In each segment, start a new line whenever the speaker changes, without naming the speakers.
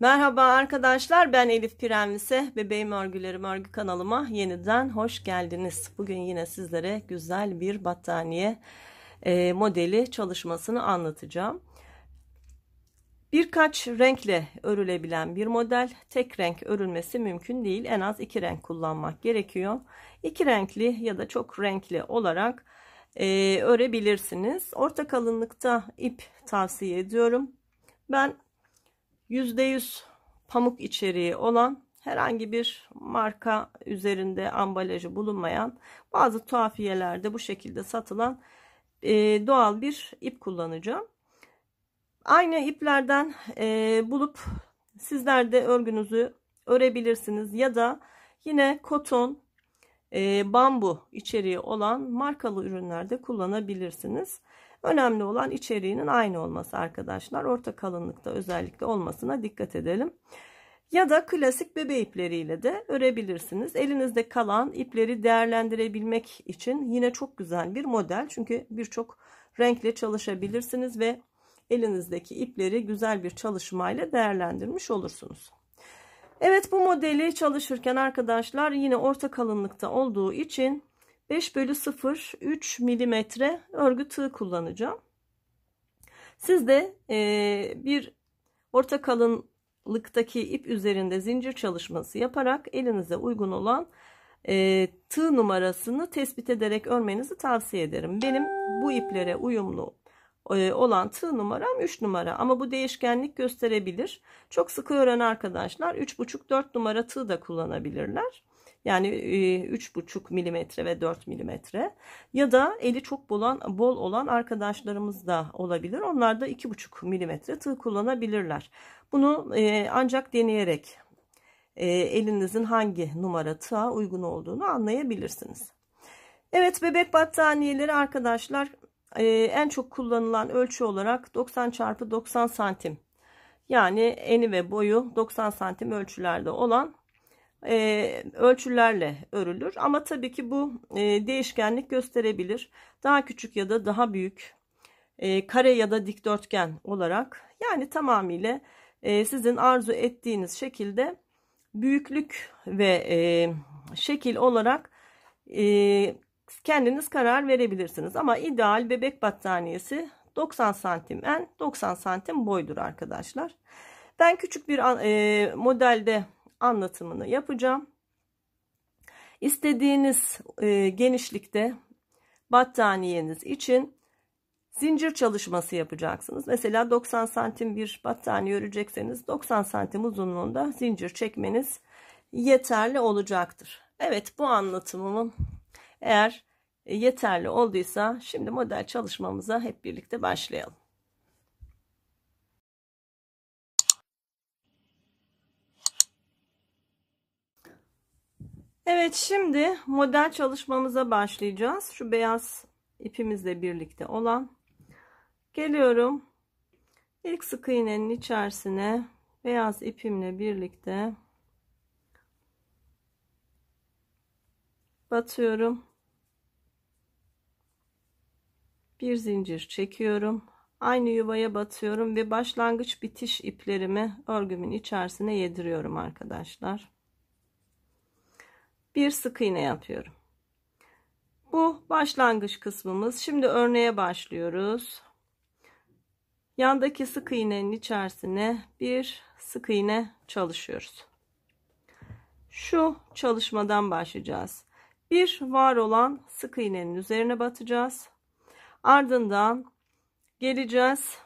Merhaba arkadaşlar ben Elif Pirenvise Bebeğim Örgülerim Örgü kanalıma yeniden hoş geldiniz. Bugün yine sizlere güzel bir battaniye e, modeli çalışmasını anlatacağım. Birkaç renkle örülebilen bir model tek renk örülmesi mümkün değil en az iki renk kullanmak gerekiyor. İki renkli ya da çok renkli olarak e, örebilirsiniz. Orta kalınlıkta ip tavsiye ediyorum. Ben %100 pamuk içeriği olan herhangi bir marka üzerinde ambalajı bulunmayan bazı tuhafiyelerde bu şekilde satılan e, doğal bir ip kullanacağım. Aynı iplerden e, bulup sizler de örgünüzü örebilirsiniz ya da yine koton, e, bambu içeriği olan markalı ürünlerde kullanabilirsiniz. Önemli olan içeriğinin aynı olması arkadaşlar. Orta kalınlıkta özellikle olmasına dikkat edelim. Ya da klasik bebe ipleriyle de örebilirsiniz. Elinizde kalan ipleri değerlendirebilmek için yine çok güzel bir model. Çünkü birçok renkle çalışabilirsiniz ve elinizdeki ipleri güzel bir çalışmayla değerlendirmiş olursunuz. Evet bu modeli çalışırken arkadaşlar yine orta kalınlıkta olduğu için 5 bölü 0 3 milimetre örgü tığ kullanacağım. Siz de e, bir orta kalınlıktaki ip üzerinde zincir çalışması yaparak elinize uygun olan e, tığ numarasını tespit ederek örmenizi tavsiye ederim. Benim bu iplere uyumlu e, olan tığ numaram 3 numara ama bu değişkenlik gösterebilir. Çok sıkı ören arkadaşlar 3,5-4 numara tığ da kullanabilirler. Yani üç buçuk milimetre ve 4 milimetre ya da eli çok bolan, bol olan arkadaşlarımız da olabilir. Onlar da iki buçuk milimetre tığ kullanabilirler. Bunu ancak deneyerek elinizin hangi numara tığa uygun olduğunu anlayabilirsiniz. Evet bebek battaniyeleri arkadaşlar en çok kullanılan ölçü olarak 90 çarpı 90 santim yani eni ve boyu 90 santim ölçülerde olan e, ölçülerle örülür. Ama tabii ki bu e, değişkenlik gösterebilir. Daha küçük ya da daha büyük e, kare ya da dikdörtgen olarak yani tamamıyla e, sizin arzu ettiğiniz şekilde büyüklük ve e, şekil olarak e, kendiniz karar verebilirsiniz. Ama ideal bebek battaniyesi 90 santim en 90 santim boydur arkadaşlar. Ben küçük bir e, modelde anlatımını yapacağım. İstediğiniz e, genişlikte battaniyeniz için zincir çalışması yapacaksınız. Mesela 90 santim bir battaniye örecekseniz 90 santim uzunluğunda zincir çekmeniz yeterli olacaktır. Evet bu anlatımımın eğer yeterli olduysa şimdi model çalışmamıza hep birlikte başlayalım. Evet şimdi model çalışmamıza başlayacağız. Şu beyaz ipimizle birlikte olan. Geliyorum. İlk sık iğnenin içerisine beyaz ipimle birlikte batıyorum. Bir zincir çekiyorum. Aynı yuvaya batıyorum ve başlangıç bitiş iplerimi örgümün içerisine yediriyorum arkadaşlar bir sık iğne yapıyorum. Bu başlangıç kısmımız. Şimdi örneğe başlıyoruz. Yandaki sık iğnenin içerisine bir sık iğne çalışıyoruz. Şu çalışmadan başlayacağız. Bir var olan sık iğnenin üzerine batacağız. Ardından geleceğiz.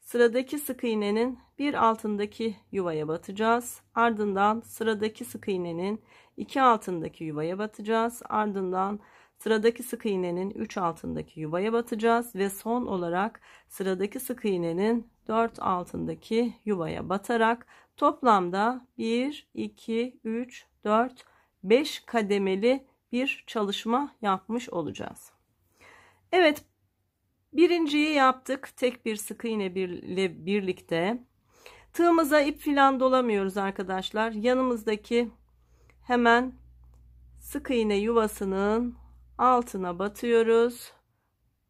Sıradaki sık iğnenin bir altındaki yuvaya batacağız. Ardından sıradaki sık iğnenin 2 altındaki yuvaya batacağız. Ardından sıradaki sık iğnenin 3 altındaki yuvaya batacağız ve son olarak sıradaki sık iğnenin 4 altındaki yuvaya batarak toplamda 1 2 3 4 5 kademeli bir çalışma yapmış olacağız. Evet birinciyi yaptık tek bir sık iğne ile birlikte tığımıza ip filan dolamıyoruz arkadaşlar yanımızdaki hemen sık iğne yuvasının altına batıyoruz.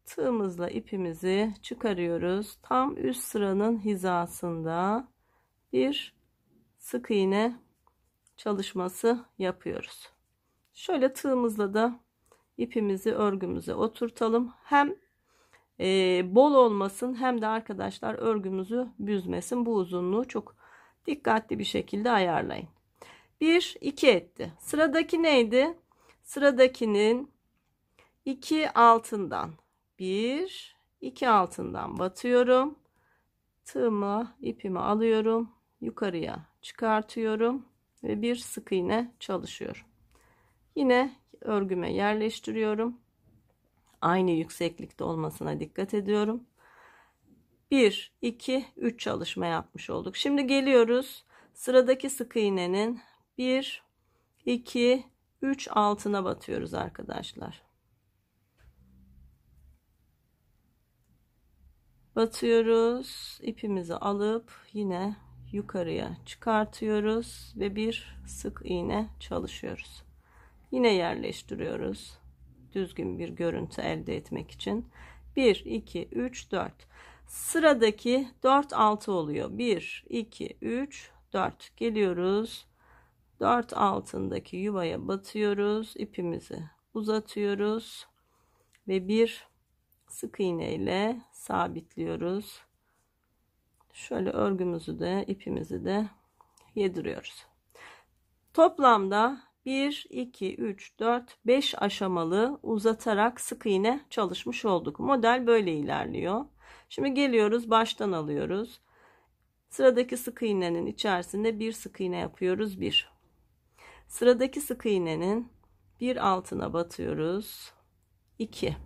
Tığımızla ipimizi çıkarıyoruz. Tam üst sıranın hizasında bir sık iğne çalışması yapıyoruz. Şöyle tığımızla da ipimizi örgümüze oturtalım. Hem e, bol olmasın hem de arkadaşlar örgümüzü büzmesin. Bu uzunluğu çok dikkatli bir şekilde ayarlayın. 1, 2 etti. Sıradaki neydi? Sıradakinin 2 altından 1, 2 altından batıyorum. Tığımı, ipimi alıyorum. Yukarıya çıkartıyorum. Ve bir sık iğne çalışıyorum. Yine örgüme yerleştiriyorum. Aynı yükseklikte olmasına dikkat ediyorum. 1, 2, 3 çalışma yapmış olduk. Şimdi geliyoruz sıradaki sık iğnenin 1 2 3 altına batıyoruz arkadaşlar. Batıyoruz. ipimizi alıp yine yukarıya çıkartıyoruz ve bir sık iğne çalışıyoruz. Yine yerleştiriyoruz. Düzgün bir görüntü elde etmek için. 1 2 3 4. Sıradaki 4 6 oluyor. 1 2 3 4 geliyoruz. 4 altındaki yuvaya batıyoruz. ipimizi uzatıyoruz. Ve bir sık iğne ile sabitliyoruz. Şöyle örgümüzü de ipimizi de yediriyoruz. Toplamda 1, 2, 3, 4, 5 aşamalı uzatarak sık iğne çalışmış olduk. Model böyle ilerliyor. Şimdi geliyoruz baştan alıyoruz. Sıradaki sık iğnenin içerisinde bir sık iğne yapıyoruz. 1, Sıradaki sık iğnenin bir altına batıyoruz. 2.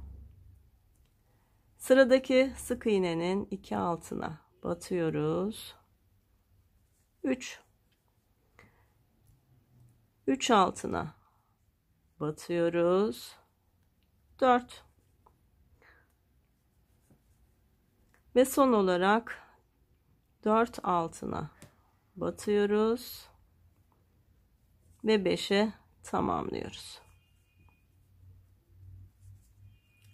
Sıradaki sık iğnenin iki altına batıyoruz. 3. 3 altına batıyoruz. 4. Ve son olarak 4 altına batıyoruz ve 5'e tamamlıyoruz.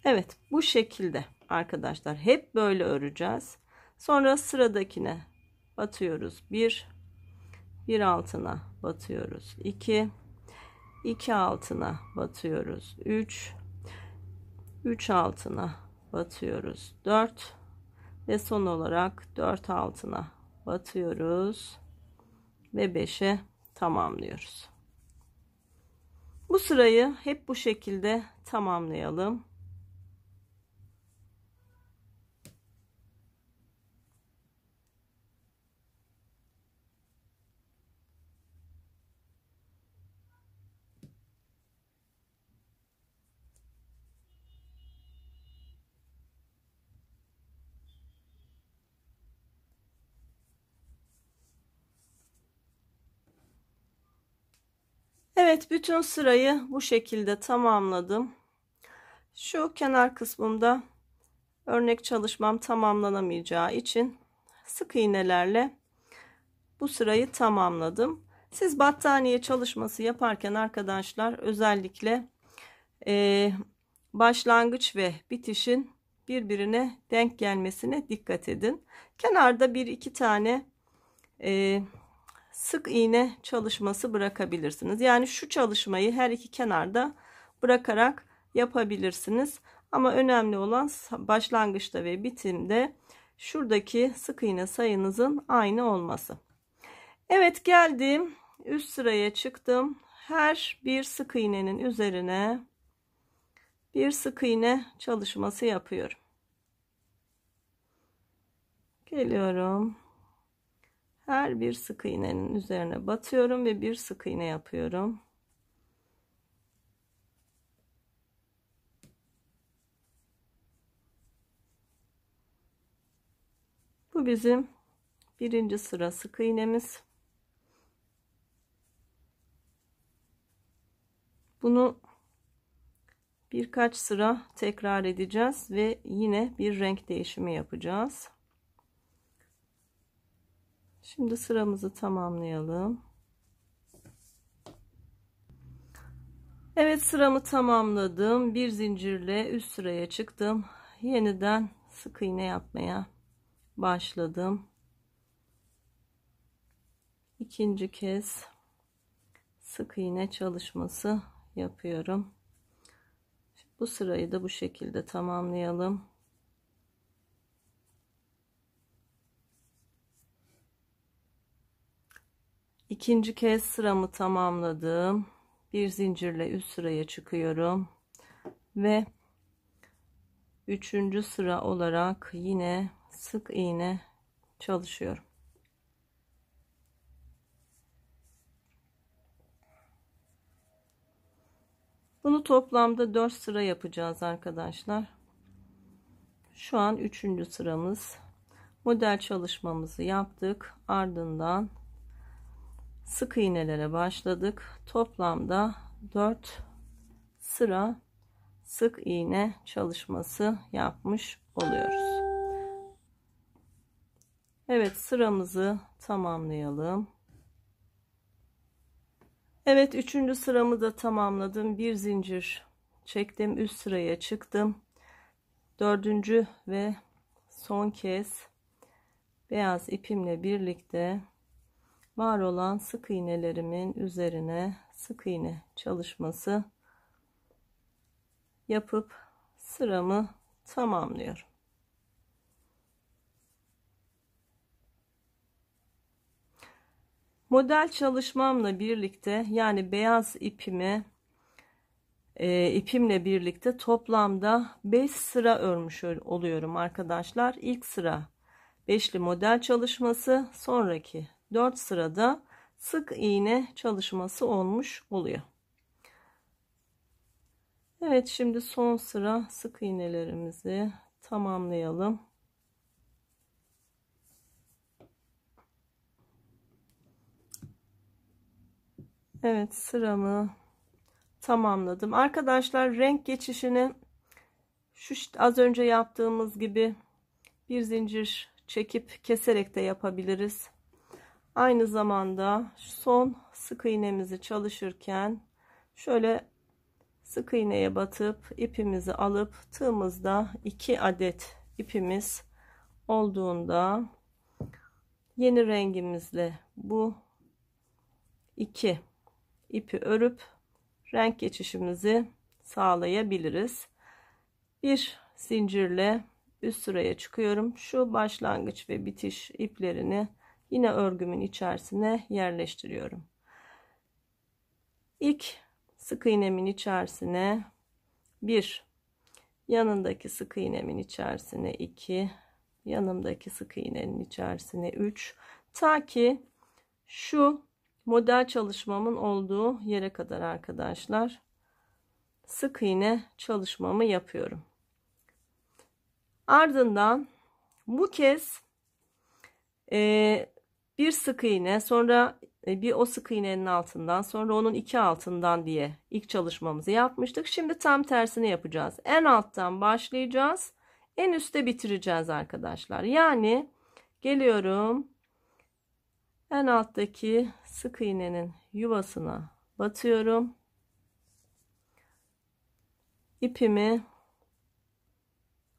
Evet bu şekilde arkadaşlar hep böyle öreceğiz. Sonra sıradakine batıyoruz 1 1 altına batıyoruz 2 2 altına batıyoruz 3 3 altına batıyoruz 4 ve son olarak 4 altına batıyoruz ve 5'e tamamlıyoruz. Bu sırayı hep bu şekilde tamamlayalım. Evet bütün sırayı bu şekilde tamamladım. Şu kenar kısmımda örnek çalışmam tamamlanamayacağı için sık iğnelerle bu sırayı tamamladım. Siz battaniye çalışması yaparken arkadaşlar özellikle e, başlangıç ve bitişin birbirine denk gelmesine dikkat edin. Kenarda bir iki tane e, sık iğne çalışması bırakabilirsiniz. Yani şu çalışmayı her iki kenarda bırakarak yapabilirsiniz. Ama önemli olan başlangıçta ve bitimde şuradaki sık iğne sayınızın aynı olması. Evet geldim. Üst sıraya çıktım. Her bir sık iğnenin üzerine bir sık iğne çalışması yapıyorum. Geliyorum her bir sık iğnenin üzerine batıyorum ve bir sık iğne yapıyorum bu bizim birinci sıra sık iğnemiz bunu birkaç sıra tekrar edeceğiz ve yine bir renk değişimi yapacağız Şimdi sıramızı tamamlayalım. Evet sıramı tamamladım. Bir zincirle üst sıraya çıktım. Yeniden sık iğne yapmaya başladım. İkinci kez sık iğne çalışması yapıyorum. Bu sırayı da bu şekilde tamamlayalım. ikinci kez sıramı tamamladım bir zincirle üst sıraya çıkıyorum ve üçüncü sıra olarak yine sık iğne çalışıyorum bunu toplamda 4 sıra yapacağız arkadaşlar şu an üçüncü sıramız model çalışmamızı yaptık ardından sık iğnelere başladık. Toplamda 4 sıra sık iğne çalışması yapmış oluyoruz. Evet sıramızı tamamlayalım. Evet üçüncü sıramı da tamamladım. Bir zincir çektim. Üst sıraya çıktım. Dördüncü ve son kez beyaz ipimle birlikte var olan sık iğnelerimin üzerine sık iğne çalışması yapıp sıramı tamamlıyorum. Model çalışmamla birlikte yani beyaz ipimi e, ipimle birlikte toplamda 5 sıra örmüş oluyorum arkadaşlar. İlk sıra beşli model çalışması sonraki 4 sırada sık iğne çalışması olmuş oluyor. Evet şimdi son sıra sık iğnelerimizi tamamlayalım. Evet sıramı tamamladım. Arkadaşlar renk geçişini şu az önce yaptığımız gibi bir zincir çekip keserek de yapabiliriz. Aynı zamanda son sık iğnemizi çalışırken şöyle sık iğneye batıp ipimizi alıp tığımızda 2 adet ipimiz olduğunda yeni rengimizle bu iki ipi örüp renk geçişimizi sağlayabiliriz. Bir zincirle üst sıraya çıkıyorum. Şu başlangıç ve bitiş iplerini yine örgümün içerisine yerleştiriyorum. İlk sık iğnemin içerisine 1 yanındaki sık iğnemin içerisine 2 yanımdaki sık iğnenin içerisine 3 ta ki şu model çalışmamın olduğu yere kadar arkadaşlar sık iğne çalışmamı yapıyorum. Ardından bu kez e, bir sık iğne sonra e, bir o sık iğnenin altından sonra onun iki altından diye ilk çalışmamızı yapmıştık. Şimdi tam tersini yapacağız. En alttan başlayacağız. En üste bitireceğiz arkadaşlar. Yani geliyorum. En alttaki sık iğnenin yuvasına batıyorum. İpimi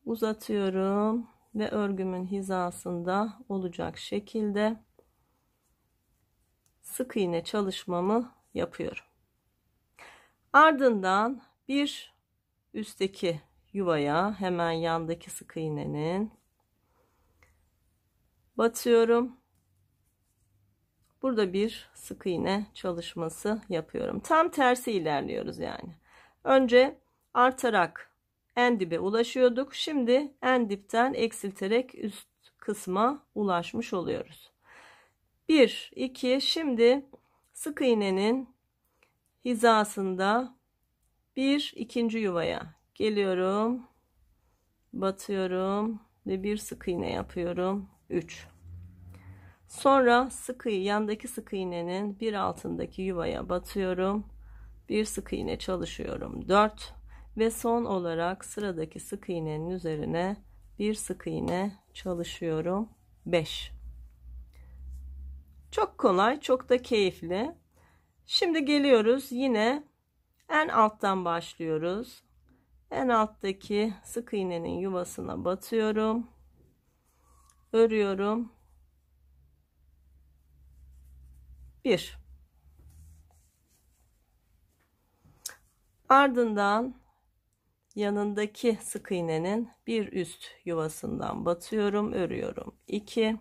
uzatıyorum ve örgümün hizasında olacak şekilde sık iğne çalışmamı yapıyorum. Ardından bir üstteki yuvaya hemen yandaki sık iğnenin batıyorum. Burada bir sık iğne çalışması yapıyorum. Tam tersi ilerliyoruz yani. Önce artarak en dibe ulaşıyorduk. Şimdi en dipten eksilterek üst kısma ulaşmış oluyoruz. 1 2 şimdi sık iğnenin hizasında bir ikinci yuvaya geliyorum batıyorum ve bir sık iğne yapıyorum 3 sonra sıkı yandaki sık iğnenin bir altındaki yuvaya batıyorum bir sık iğne çalışıyorum 4 ve son olarak sıradaki sık iğnenin üzerine bir sık iğne çalışıyorum 5 çok kolay, çok da keyifli. Şimdi geliyoruz yine en alttan başlıyoruz. En alttaki sık iğnenin yuvasına batıyorum. Örüyorum. 1 Ardından yanındaki sık iğnenin bir üst yuvasından batıyorum, örüyorum. 2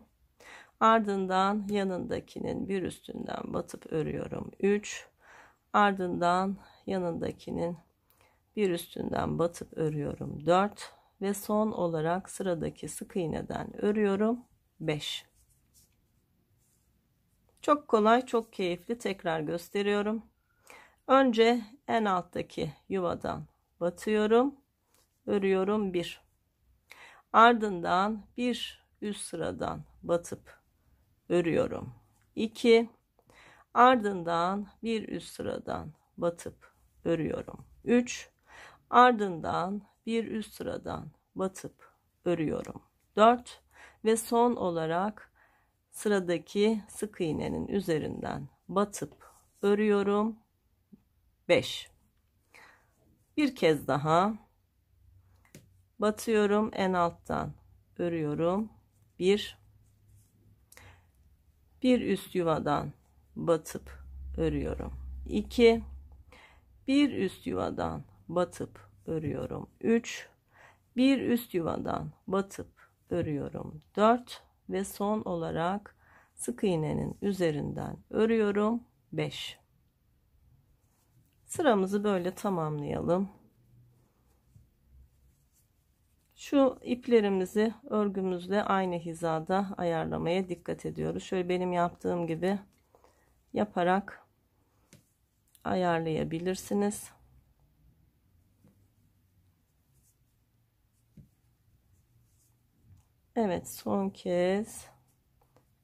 Ardından yanındakinin bir üstünden batıp örüyorum 3. Ardından yanındakinin bir üstünden batıp örüyorum 4 ve son olarak sıradaki sık iğneden örüyorum 5. Çok kolay, çok keyifli. Tekrar gösteriyorum. Önce en alttaki yuvadan batıyorum. Örüyorum 1. Ardından bir üst sıradan batıp örüyorum. 2 ardından bir üst sıradan batıp örüyorum. 3 ardından bir üst sıradan batıp örüyorum. 4 ve son olarak sıradaki sık iğnenin üzerinden batıp örüyorum. 5 bir kez daha batıyorum en alttan örüyorum. 1 bir üst yuvadan batıp örüyorum 2 bir üst yuvadan batıp örüyorum 3 bir üst yuvadan batıp örüyorum 4 ve son olarak sık iğnenin üzerinden örüyorum 5 sıramızı böyle tamamlayalım şu iplerimizi örgümüzle aynı hizada ayarlamaya dikkat ediyoruz. Şöyle benim yaptığım gibi yaparak ayarlayabilirsiniz. Evet son kez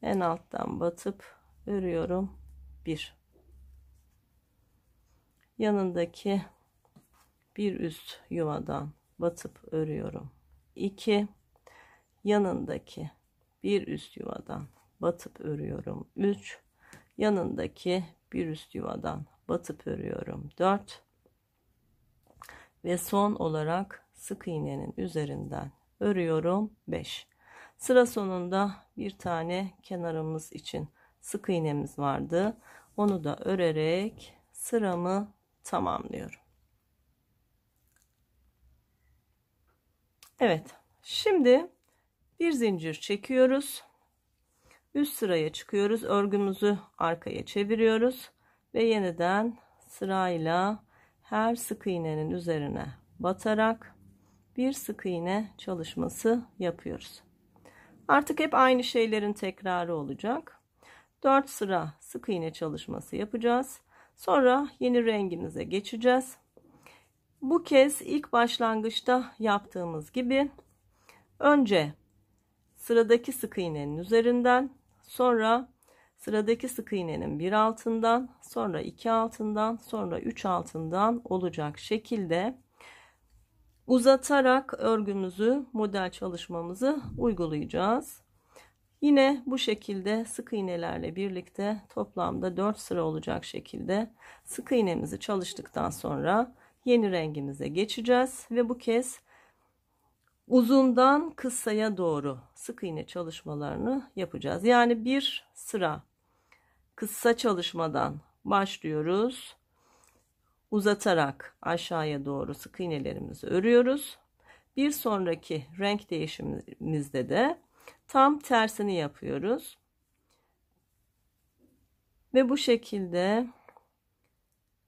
en alttan batıp örüyorum. 1 Yanındaki bir üst yuvadan batıp örüyorum. 2 yanındaki bir üst yuvadan batıp örüyorum 3 yanındaki bir üst yuvadan batıp örüyorum 4 ve son olarak sık iğnenin üzerinden örüyorum 5 sıra sonunda bir tane kenarımız için sık iğnemiz vardı onu da örerek sıramı tamamlıyorum Evet. Şimdi bir zincir çekiyoruz. Üst sıraya çıkıyoruz. Örgümüzü arkaya çeviriyoruz ve yeniden sırayla her sık iğnenin üzerine batarak bir sık iğne çalışması yapıyoruz. Artık hep aynı şeylerin tekrarı olacak. 4 sıra sık iğne çalışması yapacağız. Sonra yeni rengimize geçeceğiz. Bu kez ilk başlangıçta yaptığımız gibi önce sıradaki sık iğnenin üzerinden sonra sıradaki sık iğnenin bir altından sonra iki altından sonra üç altından olacak şekilde uzatarak örgümüzü model çalışmamızı uygulayacağız. Yine bu şekilde sık iğnelerle birlikte toplamda 4 sıra olacak şekilde sık iğnemizi çalıştıktan sonra yeni rengimize geçeceğiz ve bu kez uzundan kısaya doğru sık iğne çalışmalarını yapacağız. Yani bir sıra kısa çalışmadan başlıyoruz. Uzatarak aşağıya doğru sık iğnelerimizi örüyoruz. Bir sonraki renk değişimimizde de tam tersini yapıyoruz. Ve bu şekilde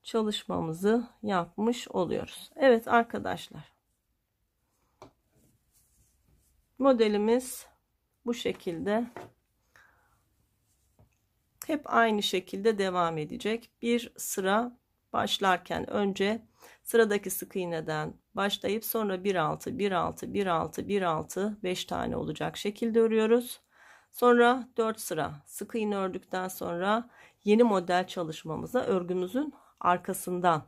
çalışmamızı yapmış oluyoruz. Evet arkadaşlar. Modelimiz bu şekilde. Hep aynı şekilde devam edecek. Bir sıra başlarken önce sıradaki sık iğneden başlayıp sonra 1 6 1 6 1 6 1 6 5 tane olacak şekilde örüyoruz. Sonra 4 sıra sık iğne ördükten sonra yeni model çalışmamıza örgümüzün arkasından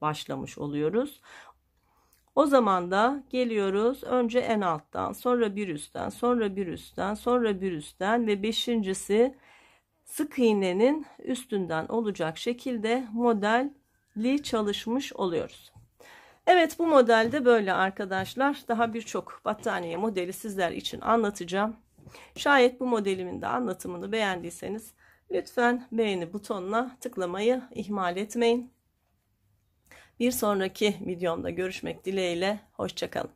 başlamış oluyoruz. O zaman da geliyoruz önce en alttan sonra bir üstten sonra bir üstten sonra bir üstten ve beşincisi sık iğnenin üstünden olacak şekilde modelli çalışmış oluyoruz. Evet bu modelde böyle arkadaşlar daha birçok battaniye modeli sizler için anlatacağım. Şayet bu modelimin de anlatımını beğendiyseniz Lütfen beğeni butonuna tıklamayı ihmal etmeyin. Bir sonraki videomda görüşmek dileğiyle. Hoşçakalın.